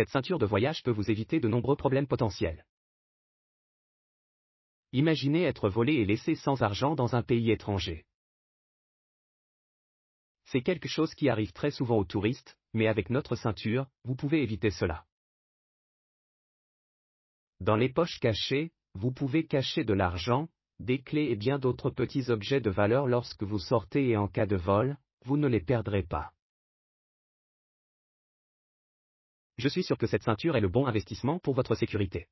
Cette ceinture de voyage peut vous éviter de nombreux problèmes potentiels. Imaginez être volé et laissé sans argent dans un pays étranger. C'est quelque chose qui arrive très souvent aux touristes, mais avec notre ceinture, vous pouvez éviter cela. Dans les poches cachées, vous pouvez cacher de l'argent, des clés et bien d'autres petits objets de valeur lorsque vous sortez et en cas de vol, vous ne les perdrez pas. je suis sûr que cette ceinture est le bon investissement pour votre sécurité.